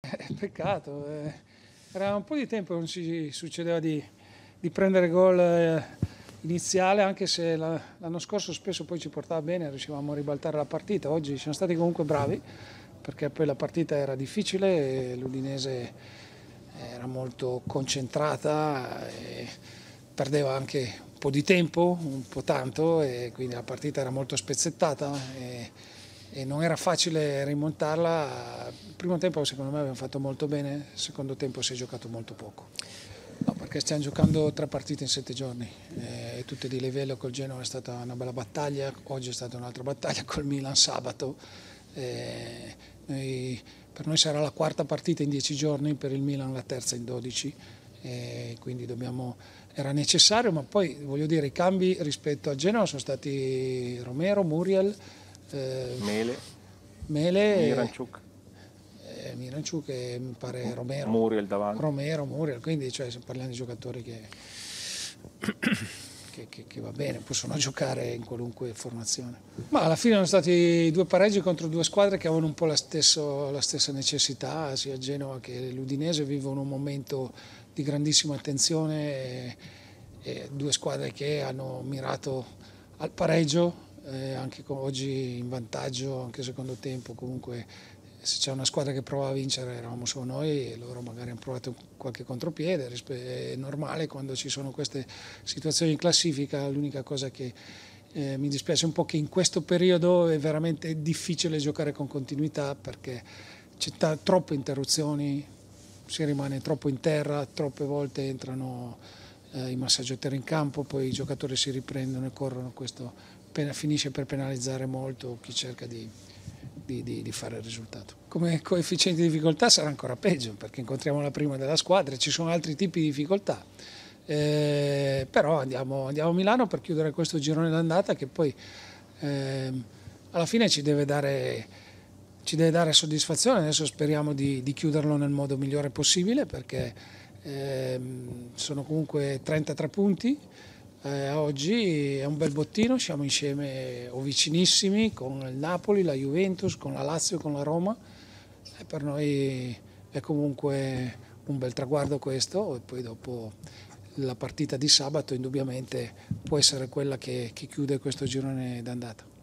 Eh, peccato, eh. era un po' di tempo che non ci succedeva di, di prendere gol eh, iniziale, anche se la, l'anno scorso spesso poi ci portava bene, riuscivamo a ribaltare la partita, oggi siamo stati comunque bravi perché poi la partita era difficile e l'Udinese era molto concentrata e perdeva anche un po' di tempo, un po' tanto e quindi la partita era molto spezzettata. E, eh e non era facile rimontarla. Il primo tempo secondo me abbiamo fatto molto bene, il secondo tempo si è giocato molto poco. No, perché stiamo giocando tre partite in sette giorni, eh, tutte di livello col Genoa è stata una bella battaglia, oggi è stata un'altra battaglia col Milan sabato. Eh, noi, per noi sarà la quarta partita in dieci giorni, per il Milan la terza in dodici, eh, quindi dobbiamo, era necessario, ma poi voglio dire i cambi rispetto al Genoa sono stati Romero, Muriel, eh, Mele, Mele Miranciuk. Eh, Miranciuk e mi pare Romero. Muriel davanti. Romero, Muriel, quindi cioè, parliamo di giocatori che, che, che, che va bene, possono giocare in qualunque formazione. Ma alla fine sono stati due pareggi contro due squadre che avevano un po' la, stesso, la stessa necessità, sia Genova che l'Udinese vivono un momento di grandissima attenzione, e, e due squadre che hanno mirato al pareggio eh, anche oggi in vantaggio, anche secondo tempo comunque se c'è una squadra che prova a vincere eravamo solo noi e loro magari hanno provato qualche contropiede, è normale quando ci sono queste situazioni in classifica, l'unica cosa che eh, mi dispiace un po' che in questo periodo è veramente difficile giocare con continuità perché c'è t- troppe interruzioni, si rimane troppo in terra, troppe volte entrano eh, i massaggiatori in campo, poi i giocatori si riprendono e corrono, questo finisce per penalizzare molto chi cerca di, di, di, di, fare il risultato. Come coefficiente di difficoltà sarà ancora peggio perché incontriamo la prima della squadra e ci sono altri tipi di difficoltà. Eh, però andiamo, andiamo, a Milano per chiudere questo girone d'andata che poi eh, alla fine ci deve, dare, ci deve dare, soddisfazione. Adesso speriamo di, di chiuderlo nel modo migliore possibile perché eh, sono comunque 33 punti. Eh, oggi è un bel bottino, siamo insieme o vicinissimi con il Napoli, la Juventus, con la Lazio, con la Roma. E eh, per noi è comunque un bel traguardo questo e poi dopo la partita di sabato indubbiamente può essere quella che, che chiude questo girone d'andata.